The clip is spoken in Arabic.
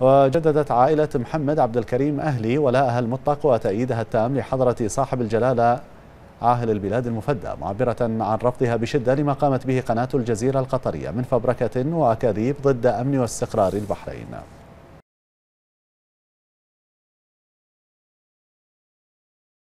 وجددت عائلة محمد عبد الكريم أهلي ولاءها المطلق وتأييدها التام لحضرة صاحب الجلالة عاهل البلاد المفدى معبرة عن رفضها بشدة لما قامت به قناة الجزيرة القطرية من فبركة وأكاذيب ضد أمن واستقرار البحرين